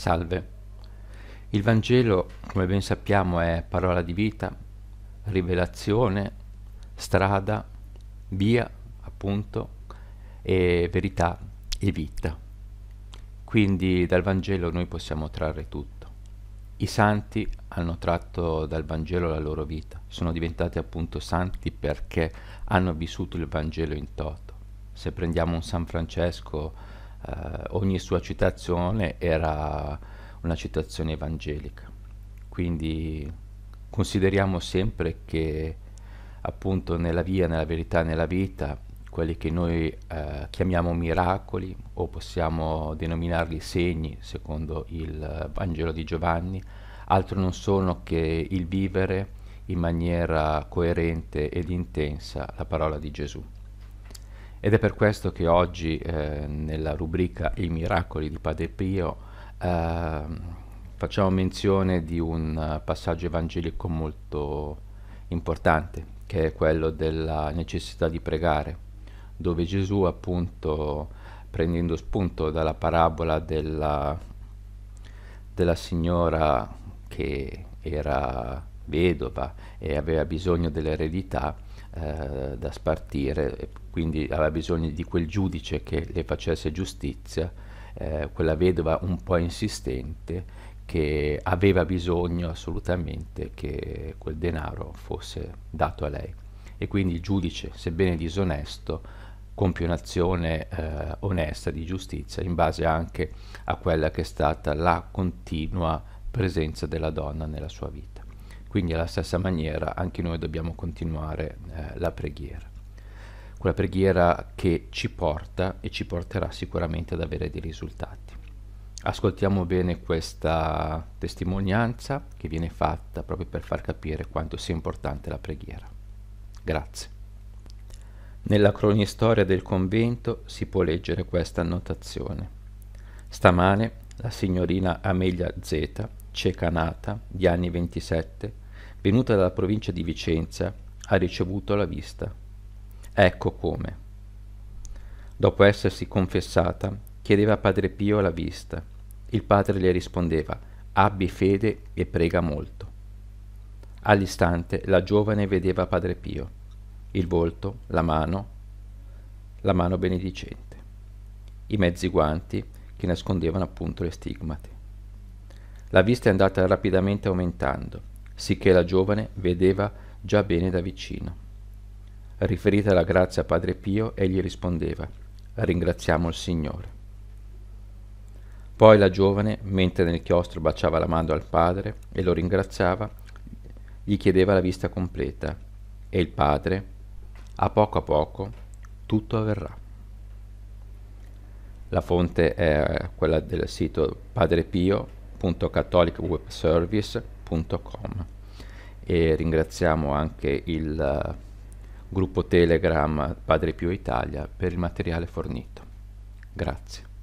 Salve. Il Vangelo, come ben sappiamo, è parola di vita, rivelazione, strada, via, appunto, e verità e vita. Quindi dal Vangelo noi possiamo trarre tutto. I santi hanno tratto dal Vangelo la loro vita, sono diventati appunto santi perché hanno vissuto il Vangelo in toto. Se prendiamo un San Francesco, eh, ogni sua citazione era una citazione evangelica. Quindi consideriamo sempre che appunto nella via, nella verità, nella vita, quelli che noi eh, chiamiamo miracoli o possiamo denominarli segni secondo il Vangelo di Giovanni, altro non sono che il vivere in maniera coerente ed intensa la parola di Gesù. Ed è per questo che oggi eh, nella rubrica I miracoli di Padre Pio eh, facciamo menzione di un eh, passaggio evangelico molto importante, che è quello della necessità di pregare, dove Gesù appunto prendendo spunto dalla parabola della, della signora che era vedova e aveva bisogno dell'eredità eh, da spartire, quindi aveva bisogno di quel giudice che le facesse giustizia, eh, quella vedova un po' insistente che aveva bisogno assolutamente che quel denaro fosse dato a lei. E quindi il giudice, sebbene disonesto, compie un'azione eh, onesta di giustizia in base anche a quella che è stata la continua presenza della donna nella sua vita. Quindi alla stessa maniera anche noi dobbiamo continuare eh, la preghiera. Quella preghiera che ci porta e ci porterà sicuramente ad avere dei risultati. Ascoltiamo bene questa testimonianza che viene fatta proprio per far capire quanto sia importante la preghiera. Grazie. Nella cronistoria del convento si può leggere questa annotazione. Stamane la signorina Amelia Zeta cecanata, di anni 27, venuta dalla provincia di Vicenza, ha ricevuto la vista. Ecco come. Dopo essersi confessata, chiedeva a Padre Pio la vista. Il padre le rispondeva, abbi fede e prega molto. All'istante la giovane vedeva Padre Pio, il volto, la mano, la mano benedicente, i mezzi guanti che nascondevano appunto le stigmate. La vista è andata rapidamente aumentando, sicché la giovane vedeva già bene da vicino. Riferita la grazia a Padre Pio, egli rispondeva, ringraziamo il Signore. Poi la giovane, mentre nel chiostro baciava la mano al padre e lo ringraziava, gli chiedeva la vista completa e il padre, a poco a poco, tutto avverrà. La fonte è quella del sito Padre Pio www.catholicwebservice.com e ringraziamo anche il eh, gruppo Telegram Padre Pio Italia per il materiale fornito. Grazie.